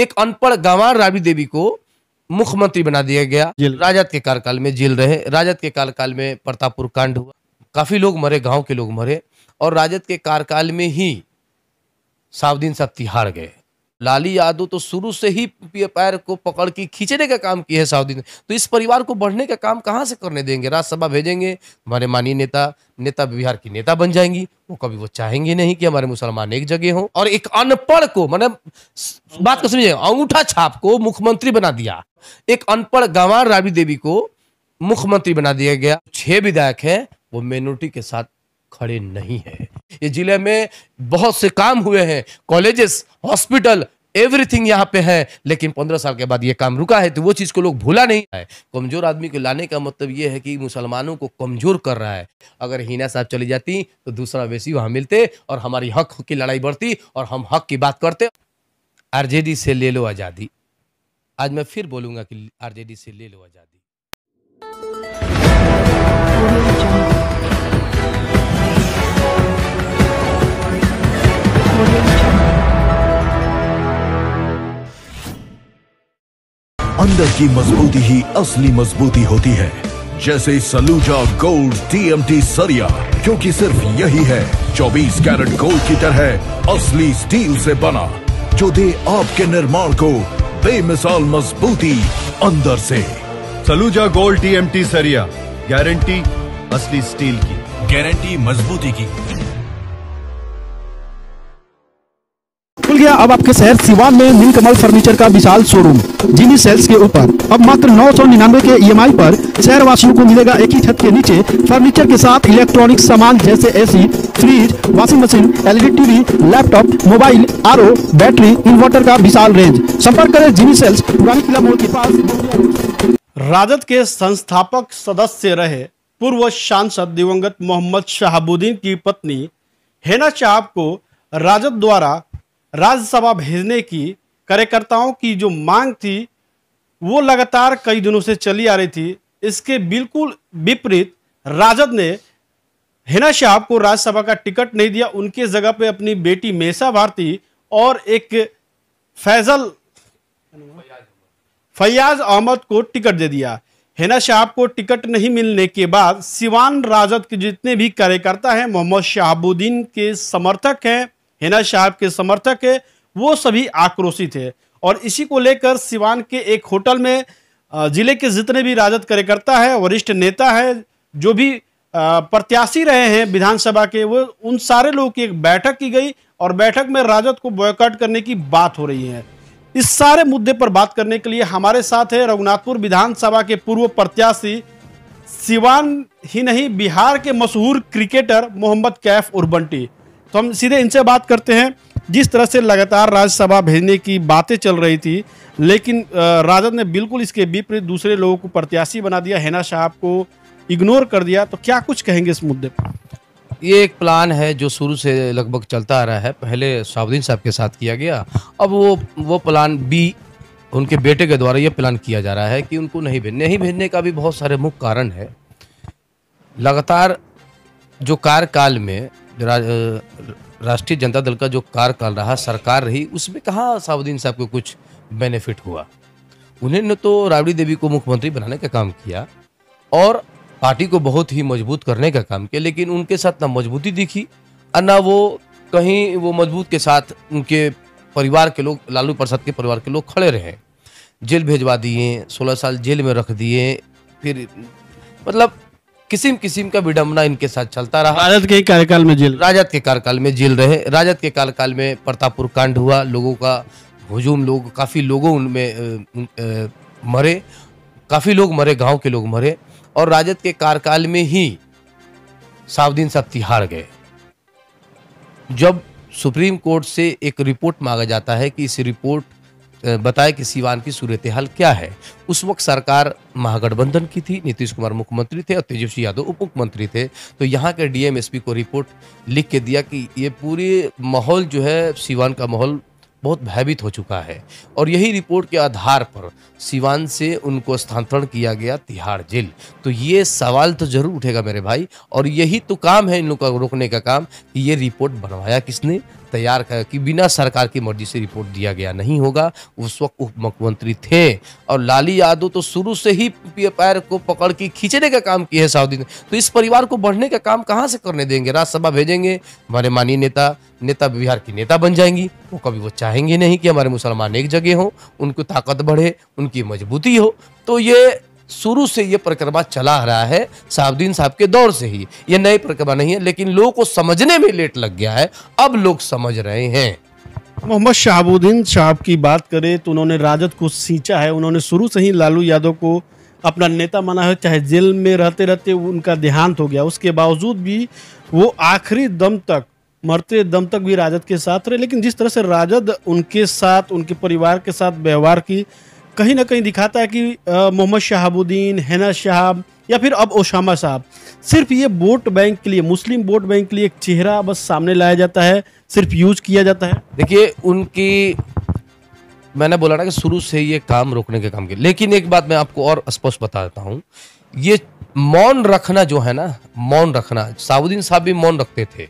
एक अनपढ़ गंवार राबी देवी को मुख्यमंत्री बना दिया गया राजद के कार्यकाल में जेल रहे राजद के कार्यकाल में प्रतापपुर कांड हुआ काफी लोग मरे गांव के लोग मरे और राजद के कार्यकाल में ही सावदीन साहब तिहाड़ गए लाली यादव तो शुरू से ही पैर को पकड़ के खींचने का काम किया है साउदी ने तो इस परिवार को बढ़ने का काम कहाँ से करने देंगे राज्यसभा भेजेंगे हमारे माननीय नेता नेता बिहार की नेता बन जाएंगी वो कभी वो चाहेंगे नहीं कि हमारे मुसलमान एक जगह हों और एक अनपढ़ को मतलब बात को समझिए अंगूठा छाप को मुख्यमंत्री बना दिया एक अनपढ़ गंवार राबी देवी को मुख्यमंत्री बना दिया गया छह विधायक है वो मेनोरिटी के साथ खड़े नहीं है ये जिले में बहुत से काम हुए हैं कॉलेजेस हॉस्पिटल एवरीथिंग यहाँ पे है लेकिन पंद्रह साल के बाद ये काम रुका है तो वो चीज़ को लोग भूला नहीं है कमज़ोर आदमी को लाने का मतलब ये है कि मुसलमानों को कमज़ोर कर रहा है अगर हीना साहब चली जाती तो दूसरा वैसी वहाँ मिलते और हमारी हक की लड़ाई बढ़ती और हम हक की बात करते आरजेडी से ले लो आज़ादी आज मैं फिर बोलूँगा कि आरजेडी से ले लो आज़ादी अंदर की मजबूती ही असली मजबूती होती है जैसे सलूजा गोल्ड टीएमटी सरिया क्योंकि सिर्फ यही है 24 कैरेट गोल्ड की तरह असली स्टील से बना जो दे आपके निर्माण को बेमिसाल मजबूती अंदर से सलूजा गोल्ड टीएमटी सरिया गारंटी असली स्टील की गारंटी मजबूती की गया अब आपके शहर सिवान में नीलकमल फर्नीचर का विशाल शोरूम जिनी सेल्स के ऊपर अब मात्र नौ सौ निन्यानवे के ई एम आई पर शहर वासियों को मिलेगा एक ही छत के नीचे फर्नीचर के साथ इलेक्ट्रॉनिक सामान जैसे AC, fridge washing machine LED TV laptop mobile or battery inverter का विशाल रेंज संपर्क करें जिनी सेल्स पुरानी किला मोड़ के पास राजद के संस्थापक सदस्य रहे पूर्व सांसद दिवंगत मोहम्मद शहाबुद्दीन की पत्नी हेना चाहब को राजद द्वारा राज्यसभा भेजने की कार्यकर्ताओं की जो मांग थी वो लगातार कई दिनों से चली आ रही थी इसके बिल्कुल विपरीत राजद ने हिना शाह को राज्यसभा का टिकट नहीं दिया उनके जगह पे अपनी बेटी मेसा भारती और एक फैजल फैयाज अहमद को टिकट दे दिया हिना शाह को टिकट नहीं मिलने के बाद सिवान राजद के जितने भी कार्यकर्ता हैं मोहम्मद शहाबुद्दीन के समर्थक हैं हिना साहब के समर्थक वो सभी आक्रोशित है और इसी को लेकर सिवान के एक होटल में जिले के जितने भी राजद कार्यकर्ता है वरिष्ठ नेता है जो भी प्रत्याशी रहे हैं विधानसभा के वो उन सारे लोगों की एक बैठक की गई और बैठक में राजद को बॉयकाट करने की बात हो रही है इस सारे मुद्दे पर बात करने के लिए हमारे साथ है रघुनाथपुर विधानसभा के पूर्व प्रत्याशी सिवान ही नहीं बिहार के मशहूर क्रिकेटर मोहम्मद कैफ उर्बंटी तो हम सीधे इनसे बात करते हैं जिस तरह से लगातार राज्यसभा भेजने की बातें चल रही थी लेकिन राजद ने बिल्कुल इसके विपरीत दूसरे लोगों को प्रत्याशी बना दिया हैना साहब को इग्नोर कर दिया तो क्या कुछ कहेंगे इस मुद्दे पर ये एक प्लान है जो शुरू से लगभग चलता आ रहा है पहले शाहबुद्दीन साहब के साथ किया गया अब वो वो प्लान बी उनके बेटे के द्वारा ये प्लान किया जा रहा है कि उनको नहीं भेजने नहीं भेजने का भी बहुत सारे मुख्य कारण है लगातार जो कार्यकाल में राष्ट्रीय जनता दल का जो कार्यकाल रहा सरकार रही उसमें कहाँ साउद्दीन साहब को कुछ बेनिफिट हुआ उन्होंने तो राबड़ी देवी को मुख्यमंत्री बनाने का काम किया और पार्टी को बहुत ही मजबूत करने का काम किया लेकिन उनके साथ ना मजबूती दिखी और ना वो कहीं वो मजबूत के साथ उनके परिवार के लोग लालू प्रसाद के परिवार के लोग खड़े रहे जेल भेजवा दिए सोलह साल जेल में रख दिए फिर मतलब किसीम किसीम का विडम्बना इनके साथ चलता रहा राजद के कार्यकाल में जेल राजद के कार्यकाल में जेल रहे राजद के कार्यकाल में प्रतापुर कांड हुआ लोगों का हजूम लोग काफ़ी लोगों उनमें मरे काफ़ी लोग मरे गांव के लोग मरे और राजद के कार्यकाल में ही सावदीन साहब तिहार गए जब सुप्रीम कोर्ट से एक रिपोर्ट मांगा जाता है कि इस रिपोर्ट बताया कि सीवान की सूरत हाल क्या है उस वक्त सरकार महागठबंधन की थी नीतीश कुमार मुख्यमंत्री थे और तेजस्वी यादव उप मुख्यमंत्री थे तो यहाँ के डीएमएसपी को रिपोर्ट लिख के दिया कि ये पूरे माहौल जो है सीवान का माहौल बहुत भयभीत हो चुका है और यही रिपोर्ट के आधार पर सिवान से उनको स्थानांतरण किया गया तिहाड़ जेल तो ये सवाल तो जरूर उठेगा मेरे भाई और यही तो काम है इन लोगों का रोकने का काम कि ये रिपोर्ट बनवाया किसने तैयार कि बिना सरकार की मर्जी से रिपोर्ट दिया गया नहीं होगा उस वक्त उप मुख्यमंत्री थे और लाली यादव तो शुरू से ही पैर को पकड़ के खींचने का काम किया साउदी ने तो इस परिवार को बढ़ने का काम कहाँ से करने देंगे राज्यसभा भेजेंगे हमारे माननीय नेता नेता बिहार की नेता बन जाएंगी वो तो कभी वो चाहेंगे नहीं कि हमारे मुसलमान एक जगह हों उनकी ताकत बढ़े उनकी मजबूती हो तो ये शुरू से यह परिक्रमा चला रहा है साहबुद्दीन साहब के दौर से ही यह नई परिक्रमा नहीं है लेकिन लोगों को समझने में लेट लग गया है अब लोग समझ रहे हैं मोहम्मद शहाबुद्दीन साहब की बात करें तो उन्होंने राजद को सींचा है उन्होंने शुरू से ही लालू यादव को अपना नेता माना है चाहे जेल में रहते रहते उनका देहांत हो गया उसके बावजूद भी वो आखिरी दम तक मरते दम तक भी राजद के साथ रहे लेकिन जिस तरह से राजद उनके साथ उनके परिवार के साथ व्यवहार की कहीं ना कहीं दिखाता है कि मोहम्मद शहाबुद्दीन हैना शाहब या फिर अब ओसामा साहब सिर्फ ये वोट बैंक के लिए मुस्लिम वोट बैंक के लिए एक चेहरा बस सामने लाया जाता है सिर्फ यूज किया जाता है देखिए उनकी मैंने बोला ना कि शुरू से ये काम रोकने के काम के लेकिन एक बात मैं आपको और स्पष्ट बता देता हूँ ये मौन रखना जो है ना मौन रखना साउदीन साहब भी मौन रखते थे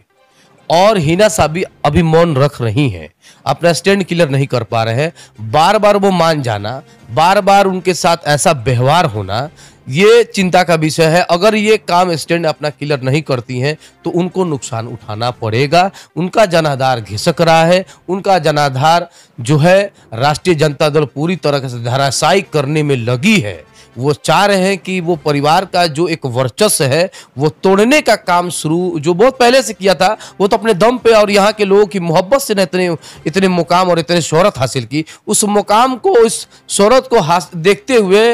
और हिना सा भी अभी मौन रख रही हैं अपना स्टैंड क्लियर नहीं कर पा रहे हैं बार बार वो मान जाना बार बार उनके साथ ऐसा व्यवहार होना ये चिंता का विषय है अगर ये काम स्टैंड अपना क्लियर नहीं करती हैं तो उनको नुकसान उठाना पड़ेगा उनका जनाधार घिसक रहा है उनका जनाधार जो है राष्ट्रीय जनता दल पूरी तरह से धराशायी करने में लगी है वो चाह रहे हैं कि वो परिवार का जो एक वर्चस्व है वो तोड़ने का काम शुरू जो बहुत पहले से किया था वो तो अपने दम पे और यहाँ के लोगों की मोहब्बत से इतने इतने मुकाम और इतने शहरत हासिल की उस मुकाम को उस शहरत को देखते हुए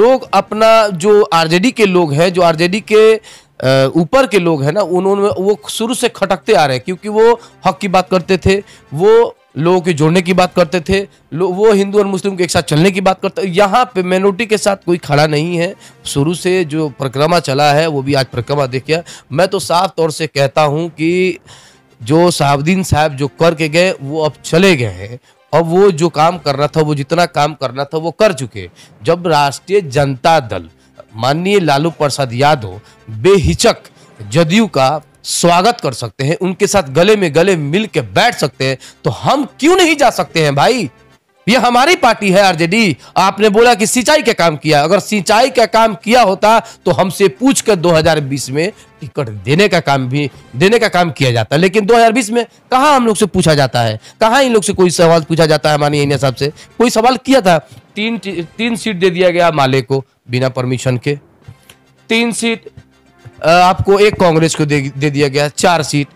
लोग अपना जो आर के लोग हैं जो आर के ऊपर के लोग हैं ना उन्होंने वो शुरू से खटकते आ रहे हैं क्योंकि वो हक की बात करते थे वो लोगों के जोड़ने की बात करते थे वो हिंदू और मुस्लिम के एक साथ चलने की बात करते यहाँ पे मेनोरिटी के साथ कोई खड़ा नहीं है शुरू से जो परिक्रमा चला है वो भी आज परिक्रमा देखिए मैं तो साफ तौर से कहता हूँ कि जो साहबुद्दीन साहब जो करके गए वो अब चले गए हैं और वो जो काम करना था वो जितना काम करना था वो कर चुके जब राष्ट्रीय जनता दल माननीय लालू प्रसाद यादव बेहिचक जदयू का स्वागत कर सकते हैं उनके साथ गले में गले मिल के बैठ सकते हैं तो हम क्यों नहीं जा सकते हैं भाई ये हमारी पार्टी है आरजेडी आपने बोला कि सिंचाई का काम किया अगर सिंचाई का काम किया होता तो हमसे पूछ कर 2020 में टिकट देने का काम भी देने का काम किया जाता है लेकिन 2020 में कहा हम लोग से पूछा जाता है कहा इन लोग से कोई सवाल पूछा जाता है हमारे साहब से कोई सवाल किया था तीन तीन सीट दे दिया गया माले को बिना परमिशन के तीन सीट आपको एक कांग्रेस को दे, दे दिया गया चार सीट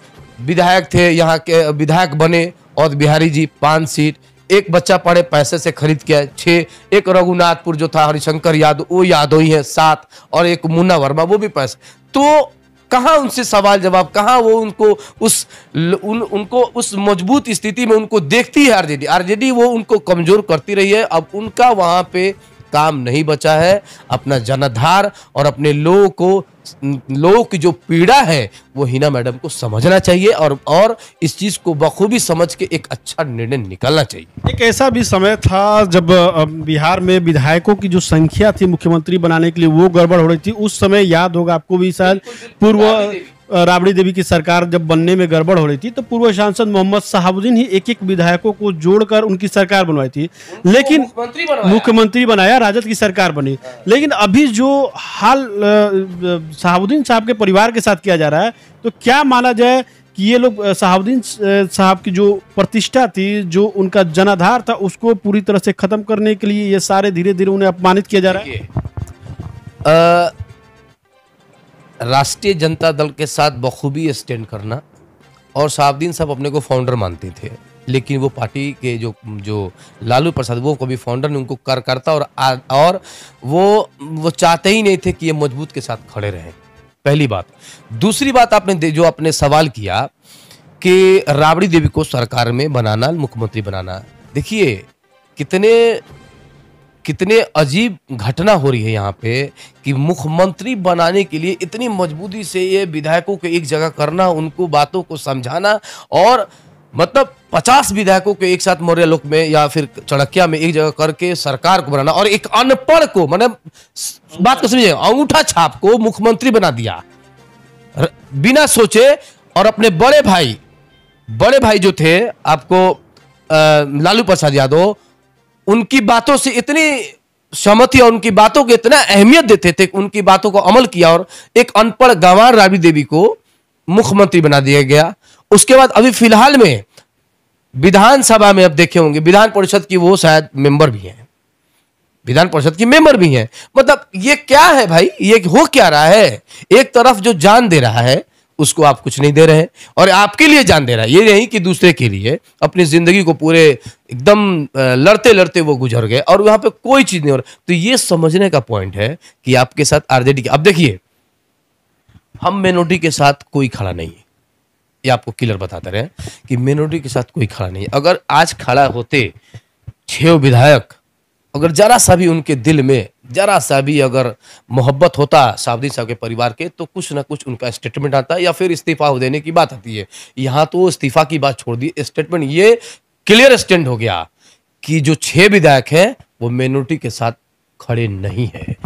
विधायक थे यहाँ के विधायक बने और बिहारी जी पाँच सीट एक बच्चा पढ़े पैसे से खरीद के छः एक रघुनाथपुर जो था हरिशंकर यादव वो यादव ही है सात और एक मुन्ना वर्मा वो भी पैसे तो कहाँ उनसे सवाल जवाब कहाँ वो उनको उस उन, उनको उस मजबूत स्थिति में उनको देखती है आरजेडी आरजेडी वो उनको कमज़ोर करती रही है अब उनका वहाँ पे काम नहीं बचा है अपना जनाधार और अपने लोगों को लोगों की जो पीड़ा है वो हिना मैडम को समझना चाहिए और और इस चीज़ को बखूबी समझ के एक अच्छा निर्णय निकालना चाहिए एक ऐसा भी समय था जब बिहार में विधायकों की जो संख्या थी मुख्यमंत्री बनाने के लिए वो गड़बड़ हो रही थी उस समय याद होगा आपको भी शायद पूर्व राबड़ी देवी की सरकार जब बनने में गड़बड़ हो रही थी तो पूर्व सांसद मोहम्मद शहाबुद्दीन ही एक एक विधायकों को जोड़कर उनकी सरकार बनवाई थी लेकिन मुख्यमंत्री बनाया राजद की सरकार बनी हाँ। लेकिन अभी जो हाल शहाबुद्दीन साहब के परिवार के साथ किया जा रहा है तो क्या माना जाए कि ये लोग शहाबुद्दीन साहब की जो प्रतिष्ठा थी जो उनका जनाधार था उसको पूरी तरह से खत्म करने के लिए ये सारे धीरे धीरे उन्हें अपमानित किया जा रहा है राष्ट्रीय जनता दल के साथ बखूबी स्टैंड करना और शाहबुद्दीन साहब अपने को फाउंडर मानते थे लेकिन वो पार्टी के जो जो लालू प्रसाद वो कभी फाउंडर ने उनको करता और आ, और वो वो चाहते ही नहीं थे कि ये मजबूत के साथ खड़े रहें पहली बात दूसरी बात आपने जो आपने सवाल किया कि राबड़ी देवी को सरकार में बनाना मुख्यमंत्री बनाना देखिए कितने कितने अजीब घटना हो रही है यहाँ पे कि मुख्यमंत्री बनाने के लिए इतनी मजबूती से ये विधायकों को एक जगह करना उनको बातों को समझाना और मतलब पचास विधायकों को एक साथ मौर्य लोक में या फिर चढ़किया में एक जगह करके सरकार को बनाना और एक अनपढ़ को मैंने बात को समझिए अंगूठा छाप को मुख्यमंत्री बना दिया बिना सोचे और अपने बड़े भाई बड़े भाई जो थे आपको लालू प्रसाद यादव उनकी बातों से इतनी सहमति और उनकी बातों को इतना अहमियत देते थे उनकी बातों को अमल किया और एक अनपढ़ गंवार राबी देवी को मुख्यमंत्री बना दिया गया उसके बाद अभी फिलहाल में विधानसभा में अब देखे होंगे विधान परिषद की वो शायद मेंबर भी हैं विधान परिषद की मेंबर भी हैं मतलब ये क्या है भाई ये हो क्या रहा है एक तरफ जो जान दे रहा है उसको आप कुछ नहीं दे रहे हैं और आपके लिए जान दे रहा है ये नहीं कि दूसरे के लिए अपनी ज़िंदगी को पूरे एकदम लड़ते लड़ते वो गुजर गए और वहां पे कोई चीज़ नहीं हो रहा तो ये समझने का पॉइंट है कि आपके साथ आरजेडी अब देखिए हम मेनोटी के साथ कोई खड़ा नहीं है ये आपको क्लियर बताते रहे कि मेनोटी के साथ कोई खड़ा नहीं अगर आज खड़ा होते छह विधायक अगर जरा सा भी उनके दिल में जरा सा भी अगर मोहब्बत होता सावदी साहब के परिवार के तो कुछ ना कुछ उनका स्टेटमेंट आता या फिर इस्तीफा देने की बात आती है यहाँ तो इस्तीफा की बात छोड़ दी स्टेटमेंट ये क्लियर स्टैंड हो गया कि जो छह विधायक हैं वो मेनोरिटी के साथ खड़े नहीं है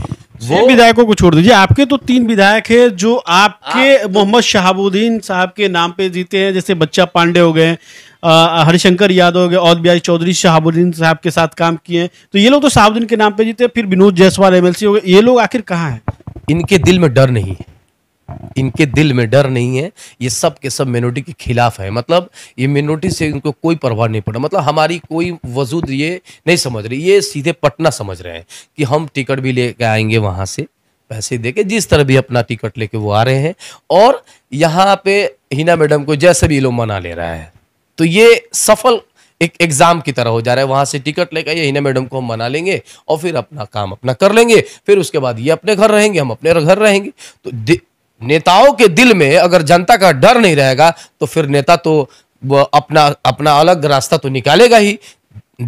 वो विधायकों को छोड़ दीजिए आपके तो तीन विधायक है जो आपके आप, मोहम्मद शहाबुद्दीन साहब के नाम पे जीते हैं जैसे बच्चा पांडे हो गए हरिशंकर यादव हो गए और बिहारी चौधरी शहाबुद्दीन साहब के साथ काम किए हैं तो ये लोग तो शहाबुद्दीन के नाम पे जीते फिर विनोद जायसवाल एमएलसी हो गए ये लोग आखिर कहाँ हैं इनके दिल में डर नहीं है इनके दिल में डर नहीं है ये सब के सब मिनोरिटी के खिलाफ है मतलब ये मिनोरिटी से इनको कोई प्रभाव नहीं पड़ा मतलब हमारी कोई वजूद ये नहीं समझ रही ये सीधे पटना समझ रहे हैं कि हम टिकट भी लेके आएंगे वहाँ से पैसे दे के जिस तरह भी अपना टिकट लेके वो आ रहे हैं और यहाँ पे हिना मैडम को जैसे भी लोग मना ले रहा है तो ये सफल एक एग्जाम की तरह हो जा रहा है वहां से टिकट लेकर ये हिना मैडम को हम मना लेंगे और फिर अपना काम अपना कर लेंगे फिर उसके बाद ये अपने घर रहेंगे हम अपने घर रहेंगे तो नेताओं के दिल में अगर जनता का डर नहीं रहेगा तो फिर नेता तो अपना अपना अलग रास्ता तो निकालेगा ही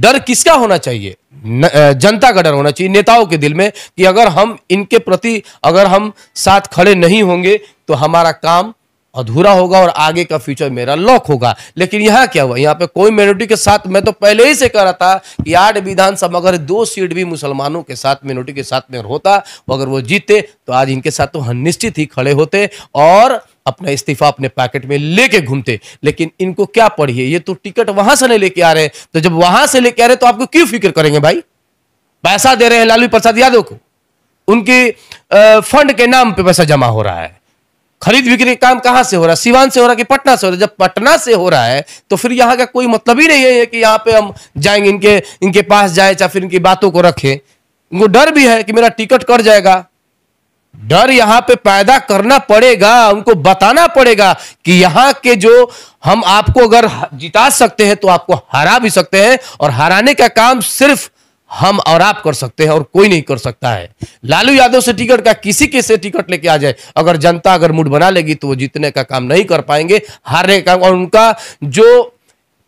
डर किसका होना चाहिए न, जनता का डर होना चाहिए नेताओं के दिल में कि अगर हम इनके प्रति अगर हम साथ खड़े नहीं होंगे तो हमारा काम अधूरा होगा और आगे का फ्यूचर मेरा लॉक होगा लेकिन यहाँ क्या हुआ यहाँ पे कोई मेनोरिटी के साथ मैं तो पहले ही से कह रहा था कि आठ विधानसभा अगर दो सीट भी मुसलमानों के साथ मेनोरिटी के साथ में होता वो अगर वो जीते तो आज इनके साथ तो निश्चित ही खड़े होते और अपना इस्तीफा अपने पैकेट में लेके घूमते लेकिन इनको क्या पढ़िए ये तो टिकट वहां से नहीं लेके आ रहे तो जब वहां से लेके आ रहे तो आपको क्यों फिक्र करेंगे भाई पैसा दे रहे हैं लालू प्रसाद यादव को उनकी फंड के नाम पे पैसा जमा हो रहा है खरीद बिक्री काम कहां से हो रहा है सिवान से हो रहा है कि पटना से हो रहा है जब पटना से हो रहा है तो फिर यहाँ का कोई मतलब ही नहीं है कि यहाँ पे हम जाएंगे इनके इनके पास जाए चाहे फिर इनकी बातों को रखें इनको डर भी है कि मेरा टिकट कट जाएगा डर यहाँ पे पैदा करना पड़ेगा उनको बताना पड़ेगा कि यहाँ के जो हम आपको अगर जिता सकते हैं तो आपको हरा भी सकते हैं और हराने का काम सिर्फ हम और आप कर सकते हैं और कोई नहीं कर सकता है लालू यादव से टिकट का किसी के से टिकट लेके आ जाए अगर जनता अगर मूड बना लेगी तो वो जीतने का काम नहीं कर पाएंगे हारने का और उनका जो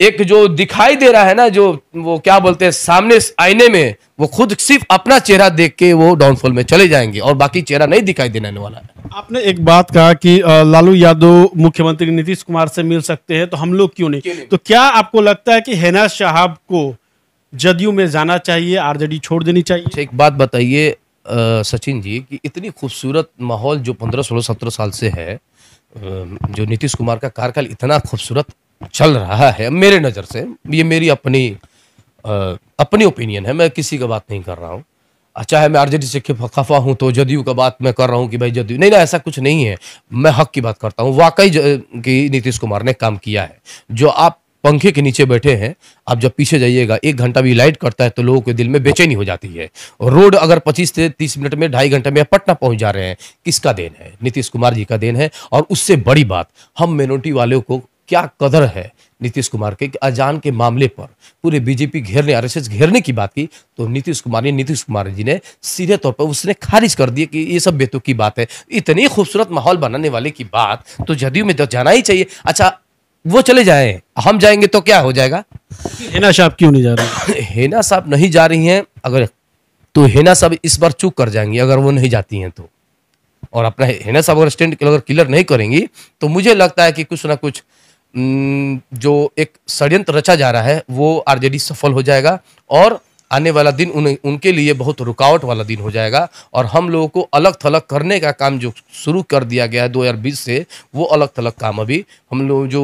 एक जो दिखाई दे रहा है ना जो वो क्या बोलते हैं सामने आईने में वो खुद सिर्फ अपना चेहरा देख के वो डाउनफॉल में चले जाएंगे और बाकी चेहरा नहीं दिखाई देने वाला है आपने एक बात कहा कि लालू यादव मुख्यमंत्री नीतीश कुमार से मिल सकते हैं तो हम लोग क्यों नहीं? तो क्या आपको लगता है कि हेना साहब को जदयू में जाना चाहिए आरजेडी छोड़ देनी चाहिए अच्छा, एक बात बताइए सचिन जी कि इतनी खूबसूरत माहौल जो पंद्रह सोलह सत्रह साल से है जो नीतीश कुमार का कार्यकाल इतना खूबसूरत चल रहा है मेरे नज़र से ये मेरी अपनी आ, अपनी ओपिनियन है मैं किसी का बात नहीं कर रहा हूँ है मैं आरजेडी से खफा हूँ तो जदयू का बात मैं कर रहा हूँ कि भाई जदयू नहीं ना ऐसा कुछ नहीं है मैं हक की बात करता हूँ वाकई की नीतीश कुमार ने काम किया है जो आप पंखे के नीचे बैठे हैं आप जब पीछे जाइएगा एक घंटा भी लाइट करता है तो लोगों के दिल में बेचैनी हो जाती है रोड अगर 25 से 30 मिनट में ढाई घंटे में पटना पहुंच जा रहे हैं किसका देन है नीतीश कुमार जी का देन है और उससे बड़ी बात हम मेनोरिटी वालों को क्या कदर है नीतीश कुमार के अजान के मामले पर पूरे बीजेपी घेरने आर घेरने की बात की तो नीतीश कुमार ने नीतीश कुमार जी ने सीधे तौर पर उसने खारिज कर दिया कि ये सब बेतुकी बात है इतनी खूबसूरत माहौल बनाने वाले की बात तो जदयू में तो जाना ही चाहिए अच्छा वो चले जाए हम जाएंगे तो क्या हो जाएगा हेना साहब क्यों नहीं जा रही हेना साहब नहीं जा रही हैं अगर तो हेना साहब इस बार चूक कर जाएंगी अगर वो नहीं जाती हैं तो और अपना हेना साहब अगर स्टैंड अगर क्लियर नहीं करेंगी तो मुझे लगता है कि कुछ ना कुछ जो एक षड्यंत्र रचा जा रहा है वो आरजेडी सफल हो जाएगा और आने वाला दिन उन, उनके लिए बहुत रुकावट वाला दिन हो जाएगा और हम लोगों को अलग थलग करने का काम जो शुरू कर दिया गया है दो हज़ार बीस से वो अलग थलग काम अभी हम लोग जो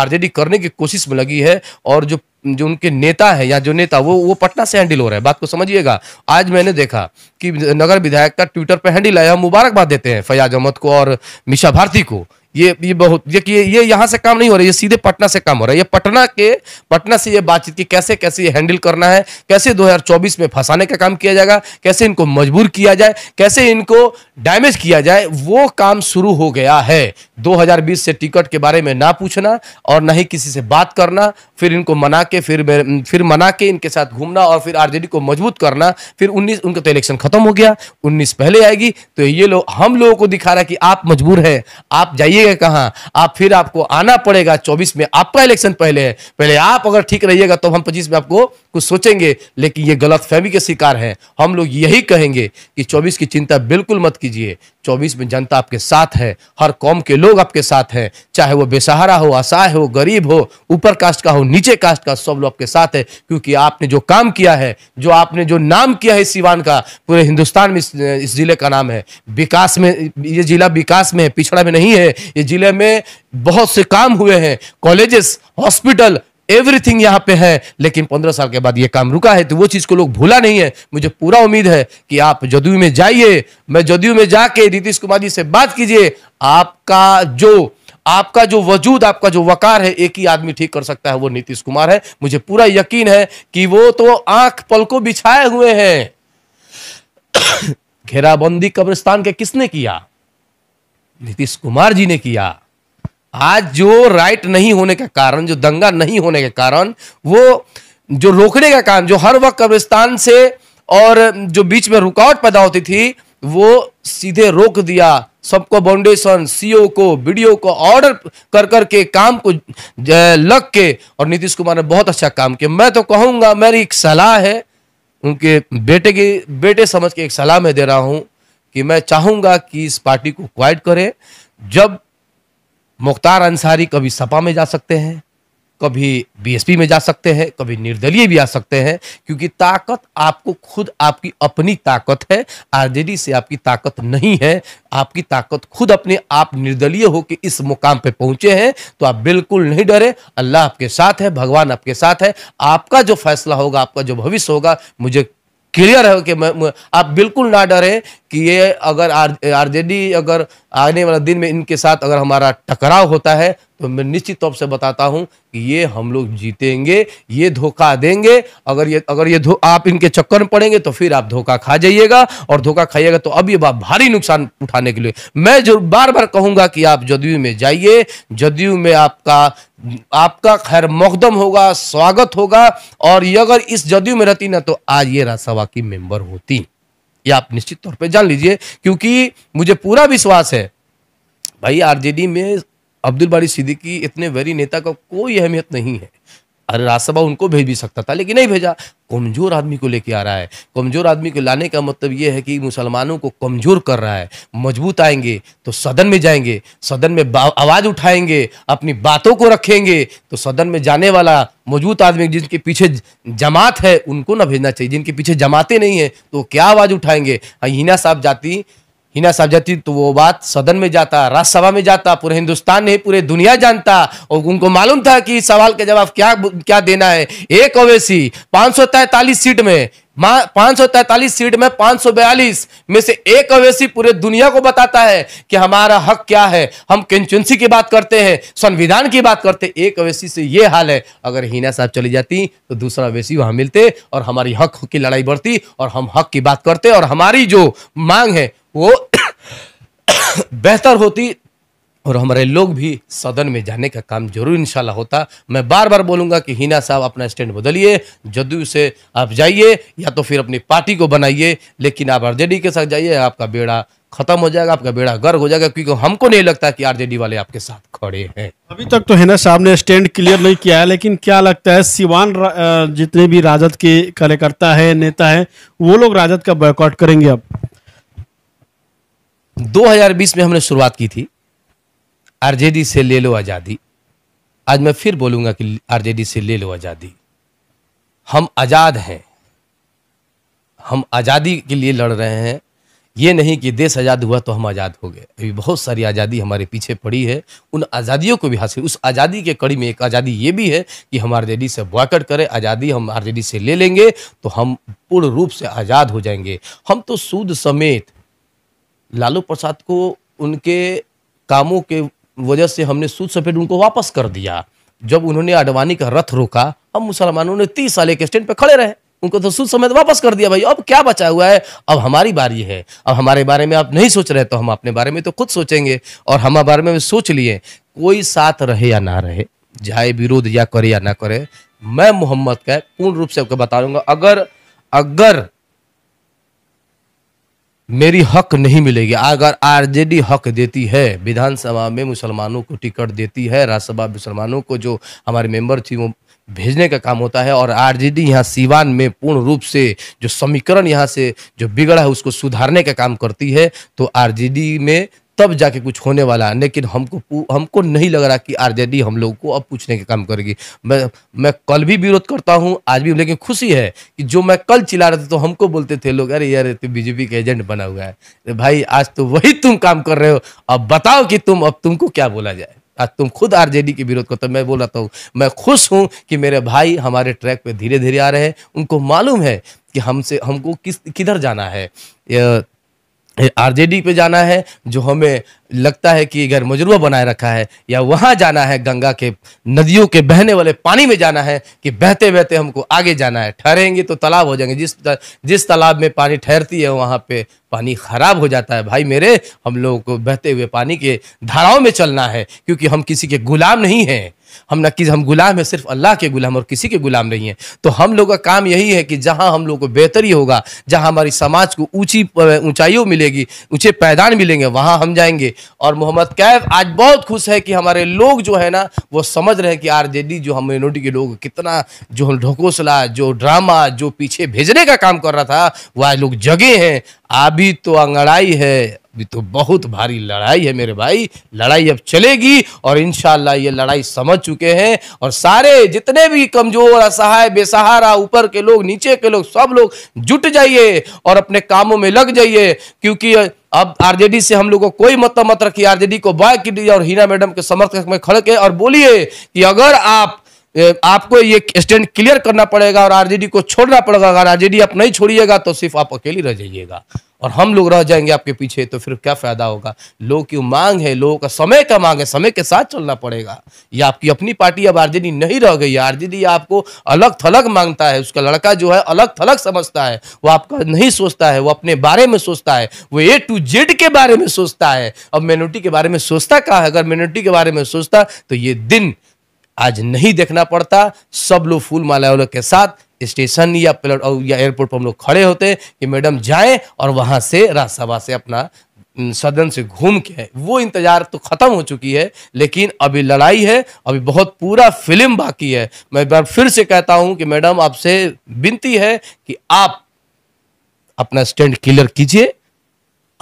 आर करने की कोशिश में लगी है और जो जो उनके नेता है या जो नेता वो वो पटना से हैंडल हो रहा है बात को समझिएगा आज मैंने देखा कि नगर विधायक का ट्विटर पर हैंडल आया हम मुबारकबाद देते हैं फयाज अहमद को और मिशा भारती को ये ये बहुत ये ये, ये यहाँ से काम नहीं हो रहा है ये सीधे पटना से काम हो रहा है ये पटना के पटना से ये बातचीत की कैसे कैसे ये हैंडल करना है कैसे 2024 में फंसाने का काम किया जाएगा कैसे इनको मजबूर किया जाए कैसे इनको डैमेज किया जाए वो काम शुरू हो गया है 2020 से टिकट के बारे में ना पूछना और ना ही किसी से बात करना फिर इनको मना के फिर फिर मना के इनके साथ घूमना और फिर आर को मजबूत करना फिर उन्नीस उनका तो इलेक्शन खत्म हो गया उन्नीस पहले आएगी तो ये लोग हम लोगों को दिखा रहा है कि आप मजबूर हैं आप जाइए जाइएगा कहाँ आप फिर आपको आना पड़ेगा चौबीस में आपका इलेक्शन पहले है पहले आप अगर ठीक रहिएगा तो हम पच्चीस में आपको कुछ सोचेंगे लेकिन ये गलत फहमी के शिकार हैं हम लोग यही कहेंगे कि चौबीस की चिंता बिल्कुल मत कीजिए चौबीस में जनता आपके साथ है हर कौम के लोग आपके साथ हैं चाहे वो बेसहारा हो असहाय हो गरीब हो ऊपर कास्ट का हो नीचे कास्ट का सब लोग आपके साथ है क्योंकि आपने जो काम किया है जो आपने जो नाम किया है सिवान का पूरे हिंदुस्तान में इस, इस जिले का नाम है विकास में ये जिला विकास में है पिछड़ा में नहीं है ये जिले में बहुत से काम हुए हैं कॉलेजेस हॉस्पिटल एवरीथिंग यहाँ पे है लेकिन पंद्रह साल के बाद ये काम रुका है तो वो चीज़ को लोग भूला नहीं है मुझे पूरा उम्मीद है कि आप जदयू में जाइए मैं जदयू में जाके नीतीश कुमार जी से बात कीजिए आपका जो आपका जो वजूद आपका जो वकार है एक ही आदमी ठीक कर सकता है वो नीतीश कुमार है मुझे पूरा यकीन है कि वो तो आंख पल को बिछाए हुए हैं घेराबंदी कब्रिस्तान के किसने किया नीतीश कुमार जी ने किया आज जो राइट नहीं होने का कारण जो दंगा नहीं होने के कारण वो जो रोकने का काम जो हर वक्त कब्रिस्तान से और जो बीच में रुकावट पैदा होती थी वो सीधे रोक दिया सबको फाउंडेशन सीओ e को वीडियो को ऑर्डर कर कर के काम को लग के और नीतीश कुमार ने बहुत अच्छा काम किया मैं तो कहूंगा मेरी एक सलाह है उनके बेटे की बेटे समझ के एक सलाह मैं दे रहा हूँ कि मैं चाहूंगा कि इस पार्टी को क्वाइट करें जब मुख्तार अंसारी कभी सपा में जा सकते हैं कभी बीएसपी में जा सकते हैं कभी निर्दलीय भी आ सकते हैं क्योंकि ताकत आपको खुद आपकी अपनी ताकत है आरजेडी से आपकी ताकत नहीं है आपकी ताकत खुद अपने आप निर्दलीय होकर इस मुकाम पे पहुंचे हैं तो आप बिल्कुल नहीं डरे अल्लाह आपके साथ है भगवान आपके साथ है आपका जो फैसला होगा आपका जो भविष्य होगा मुझे क्लियर है कि आप बिल्कुल ना डरें कि ये अगर आर आरजेडी अगर आने वाला दिन में इनके साथ अगर हमारा टकराव होता है तो मैं निश्चित तौर से बताता हूं कि ये हम लोग जीतेंगे ये धोखा देंगे अगर ये अगर ये आप इनके चक्कर में पड़ेंगे तो फिर आप धोखा खा जाइएगा और धोखा खाइएगा तो अब ये बात भारी नुकसान उठाने के लिए मैं जो बार बार कहूंगा कि आप जदयू में जाइए जदयू में आपका आपका खैर मकदम होगा स्वागत होगा और ये अगर इस जदयू में रहती ना तो आज ये राज्यसभा की मेंबर होती ये आप निश्चित तौर पर जान लीजिए क्योंकि मुझे पूरा विश्वास है भाई आरजेडी में अब्दुल बारी सिद्दीकी इतने वरी नेता का कोई अहमियत नहीं है अरे राज्यसभा उनको भेज भी सकता था लेकिन नहीं भेजा कमजोर आदमी को लेके आ रहा है कमजोर आदमी को लाने का मतलब यह है कि मुसलमानों को कमजोर कर रहा है मजबूत आएंगे तो सदन में जाएंगे सदन में आवाज उठाएंगे अपनी बातों को रखेंगे तो सदन में जाने वाला मजबूत आदमी जिनके पीछे जमात है उनको ना भेजना चाहिए जिनके पीछे जमाते नहीं है तो क्या आवाज उठाएंगे हाँ, हिना साहब जाती हिना साहब जाती तो वो बात सदन में जाता राज्यसभा में जाता पूरे हिंदुस्तान नहीं पूरे दुनिया जानता और उनको मालूम था कि सवाल का जवाब क्या क्या देना है एक ओवैसी पांच सीट में पांच सौ तैतालीस सीट में पांच सौ बयालीस में से एक अवेशी पूरे दुनिया को बताता है कि हमारा हक क्या है हम कंस्टिट्यूंसी की बात करते हैं संविधान की बात करते हैं एक अवेशी से ये हाल है अगर हीना साहब चली जाती तो दूसरा अवेशी वहां मिलते और हमारी हक की लड़ाई बढ़ती और हम हक की बात करते और हमारी जो मांग है वो बेहतर होती और हमारे लोग भी सदन में जाने का काम जरूर इंशाल्लाह होता मैं बार बार बोलूंगा कि हिना साहब अपना स्टैंड बदलिए जदयू से आप जाइए या तो फिर अपनी पार्टी को बनाइए लेकिन आप आरजेडी के साथ जाइए आपका बेड़ा खत्म हो जाएगा आपका बेड़ा गर्ग हो जाएगा क्योंकि हमको नहीं लगता कि आरजेडी वाले आपके साथ खड़े हैं अभी तक तो हिना साहब ने स्टैंड क्लियर नहीं किया है लेकिन क्या लगता है सिवान जितने भी राजद के कार्यकर्ता है नेता है वो लोग राजद का बॉयकॉट करेंगे अब 2020 में हमने शुरुआत की थी आरजेडी से ले लो आज़ादी आज मैं फिर बोलूंगा कि आरजेडी से ले लो आज़ादी हम आज़ाद हैं हम आज़ादी के लिए लड़ रहे हैं ये नहीं कि देश आज़ाद हुआ तो हम आज़ाद हो गए अभी बहुत सारी आज़ादी हमारे पीछे पड़ी है उन आज़ादियों को भी हासिल उस आज़ादी के कड़ी में एक आज़ादी ये भी है कि हम आरजेडी से बॉयकट करें आज़ादी हम आरजेडी से ले लेंगे तो हम पूर्ण रूप से आज़ाद हो जाएंगे हम तो सूद समेत लालू प्रसाद को उनके कामों के वजह से हमने सूद सफेद उनको वापस कर दिया जब उन्होंने अडवाणी का रथ रोका हम मुसलमानों ने तीस साल एक स्टैंड पे खड़े रहे उनको तो सूद समेत वापस कर दिया भाई अब क्या बचा हुआ है अब हमारी बारी है अब हमारे बारे में आप नहीं सोच रहे तो हम अपने बारे में तो खुद सोचेंगे और हम बारे में सोच लिए कोई साथ रहे या ना रहे जाए विरोध या करे या ना करे मैं मोहम्मद का पूर्ण रूप से आपको बता दूंगा अगर अगर मेरी हक नहीं मिलेगी अगर आरजेडी हक देती है विधानसभा में मुसलमानों को टिकट देती है राज्यसभा मुसलमानों को जो हमारे मेंबर थी वो भेजने का काम होता है और आरजेडी यहाँ सीवान में पूर्ण रूप से जो समीकरण यहाँ से जो बिगड़ा है उसको सुधारने का काम करती है तो आरजेडी में तब जाके कुछ होने वाला है लेकिन हमको हमको नहीं लग रहा कि आरजेडी हम लोगों को अब पूछने के काम करेगी मैं मैं कल भी विरोध करता हूँ आज भी लेकिन खुशी है कि जो मैं कल चिल्ला रहे था तो हमको बोलते थे लोग अरे यार तो बीजेपी का एजेंट बना हुआ है अरे भाई आज तो वही तुम काम कर रहे हो अब बताओ कि तुम अब तुमको क्या बोला जाए आज तुम खुद आर जे डी के विरोध करते मैं बोल रहा हूँ मैं खुश हूँ कि मेरे भाई हमारे ट्रैक पर धीरे धीरे आ रहे हैं उनको मालूम है कि हमसे हमको किस किधर जाना है आरजेडी पे जाना है जो हमें लगता है कि गैर मजरूबा बनाए रखा है या वहाँ जाना है गंगा के नदियों के बहने वाले पानी में जाना है कि बहते बहते हमको आगे जाना है ठहरेंगे तो तालाब हो जाएंगे जिस जिस तालाब में पानी ठहरती है वहाँ पे पानी खराब हो जाता है भाई मेरे हम लोगों को बहते हुए पानी के धाराओं में चलना है क्योंकि हम किसी के गुलाम नहीं हैं हम न किसी हम गुलाम है सिर्फ अल्लाह के गुलाम और किसी के गुलाम नहीं है तो हम लोग का काम यही है कि जहाँ हम लोग को बेहतरी होगा जहां हमारी समाज को ऊंची ऊंचाइयों मिलेगी ऊंचे पैदान मिलेंगे वहां हम जाएंगे और मोहम्मद कैफ आज बहुत खुश है कि हमारे लोग जो है ना वो समझ रहे हैं कि आर जो हम मिनोरिटी के लोग कितना जो ढकोसला जो ड्रामा जो पीछे भेजने का काम कर रहा था वह लोग जगे हैं अभी तो अंगड़ाई है भी तो बहुत भारी लड़ाई है मेरे भाई लड़ाई अब चलेगी और इन ये लड़ाई समझ चुके हैं और सारे जितने भी कमजोर असहाय बेसहारा ऊपर के लोग नीचे के लोग सब लोग जुट जाइए और अपने कामों में लग जाइए क्योंकि अब आरजेडी से हम लोगों को कोई मत मत रखिए आरजेडी को बाय की और हीना मैडम के समर्थक में खड़के और बोलिए कि अगर आप आपको ये स्टैंड क्लियर करना पड़ेगा और आरजेडी को छोड़ना पड़ेगा अगर आरजेडी आप नहीं छोड़िएगा तो सिर्फ आप अकेली रह जाइएगा और हम लोग रह जाएंगे आपके पीछे तो फिर क्या फायदा होगा लोग की मांग है लोगों का समय का मांग है समय के साथ चलना पड़ेगा ये आपकी अपनी पार्टी अब आरजेडी नहीं रह गई आरजेडी आपको अलग थलग मांगता है उसका लड़का जो है अलग थलग समझता है वो आपका नहीं सोचता है वो अपने बारे में सोचता है वो ए टू जेड के बारे में सोचता है अब मेनोरिटी के बारे में सोचता कहा है अगर मेनोरिटी के बारे में सोचता तो ये दिन आज नहीं देखना पड़ता सब लोग फूल माला वालों के साथ स्टेशन या प्लेट या एयरपोर्ट पर हम लोग खड़े होते कि मैडम जाए और वहां से राज्यसभा से अपना सदन से घूम के वो इंतजार तो खत्म हो चुकी है लेकिन अभी लड़ाई है अभी बहुत पूरा फिल्म बाकी है मैं एक बार फिर से कहता हूं कि मैडम आपसे विनती है कि आप अपना स्टैंड क्लियर कीजिए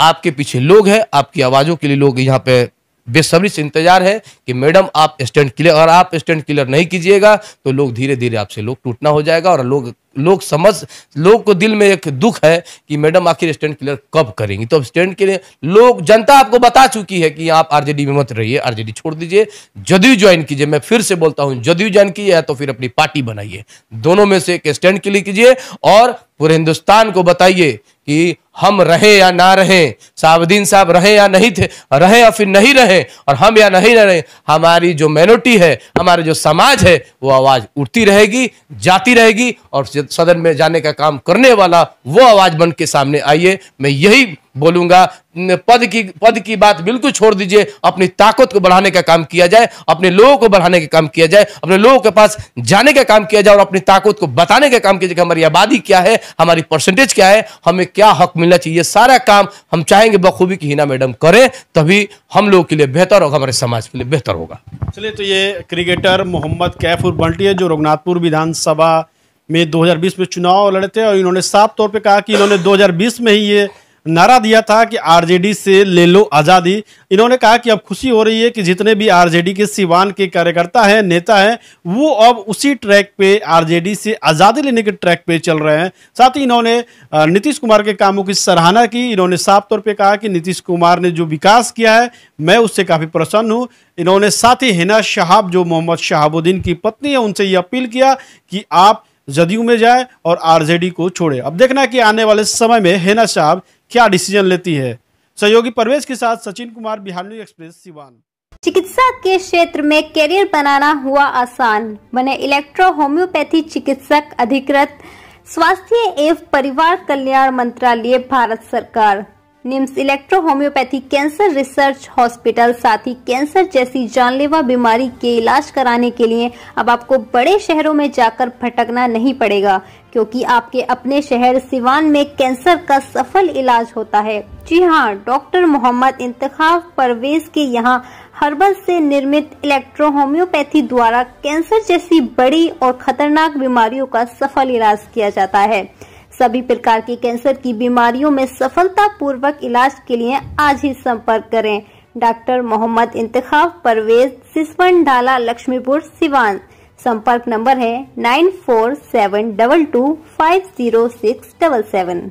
आपके पीछे लोग हैं आपकी आवाजों के लिए लोग यहाँ पे बेसब्री से इंतजार है कि मैडम आप स्टैंड क्लियर अगर आप स्टैंड क्लियर नहीं कीजिएगा तो लोग धीरे धीरे आपसे लोग टूटना हो जाएगा और लोग लोग समझ लोग को दिल में एक दुख है कि मैडम आखिर स्टैंड क्लियर कब करेंगी तो अब स्टैंड के लिए लोग जनता आपको बता चुकी है कि आप आरजेडी में मत रहिए आरजेडी छोड़ दीजिए जदयू ज्वाइन कीजिए मैं फिर से बोलता हूं जदयू ज्वाइन कीजिए तो फिर अपनी पार्टी बनाइए दोनों में से एक स्टैंड क्लियर कीजिए और पूरे हिंदुस्तान को बताइए कि हम रहे या ना रहे साबुद्दीन साहब रहे या नहीं थे रहे या फिर नहीं रहे और हम या नहीं रहे हमारी जो मेनोरिटी है हमारे जो समाज है वो आवाज़ उठती रहेगी जाती रहेगी और सदन में जाने का काम करने वाला वो आवाज़ बन के सामने आइए मैं यही बोलूंगा पद की पद की बात बिल्कुल छोड़ दीजिए अपनी ताकत को बढ़ाने का काम किया जाए अपने लोगों को बढ़ाने का काम किया जाए अपने लोगों के पास जाने का काम किया जाए और अपनी ताकत को बताने का काम किया जाए हमारी आबादी क्या है हमारी परसेंटेज क्या है हमें क्या हक मिलना चाहिए सारा काम हम चाहेंगे बखूबी की हिना मैडम करें तभी हम लोगों के लिए बेहतर होगा हमारे समाज के लिए बेहतर होगा चलिए तो ये क्रिकेटर मोहम्मद कैफुर बल्टी है जो रघुनाथपुर विधानसभा में 2020 में चुनाव लड़े थे और इन्होंने साफ तौर पे कहा कि इन्होंने 2020 में ही ये नारा दिया था कि आरजेडी से ले लो आज़ादी इन्होंने कहा कि अब खुशी हो रही है कि जितने भी आरजेडी के सिवान के कार्यकर्ता हैं नेता हैं वो अब उसी ट्रैक पे आरजेडी से आज़ादी लेने के ट्रैक पे चल रहे हैं साथ ही इन्होंने नीतीश कुमार के कामों की सराहना की इन्होंने साफ तौर पे कहा कि नीतीश कुमार ने जो विकास किया है मैं उससे काफ़ी प्रसन्न हूँ इन्होंने साथ ही हिना शहाब जो मोहम्मद शहाबुद्दीन की पत्नी है उनसे ये अपील किया कि आप जदयू में जाए और आरजेडी को छोड़े अब देखना कि आने वाले समय में हेना साहब क्या डिसीजन लेती है सहयोगी परवेश के साथ सचिन कुमार बिहार एक्सप्रेस सिवान चिकित्सा के क्षेत्र में करियर बनाना हुआ आसान बने इलेक्ट्रो होम्योपैथी चिकित्सक अधिकृत स्वास्थ्य एवं परिवार कल्याण मंत्रालय भारत सरकार NIMS electro homoeopathy cancer research hospital साथ ही कैंसर जैसी जानलेवा बीमारी के इलाज कराने के लिए अब आपको बड़े शहरों में जाकर भटकना नहीं पड़ेगा क्योंकि आपके अपने शहर सिवान में कैंसर का सफल इलाज होता है जी हाँ डॉक्टर मोहम्मद इंतखाब परवेज के यहाँ हर्बल से निर्मित इलेक्ट्रो होम्योपैथी द्वारा कैंसर जैसी बड़ी और खतरनाक बीमारियों का सफल इलाज किया जाता है सभी प्रकार के कैंसर की बीमारियों में सफलता पूर्वक इलाज के लिए आज ही संपर्क करें डॉक्टर मोहम्मद इंतखाब परवेज सिस्वन ढाला लक्ष्मीपुर सिवान संपर्क नंबर है nine four seven double two five zero six double seven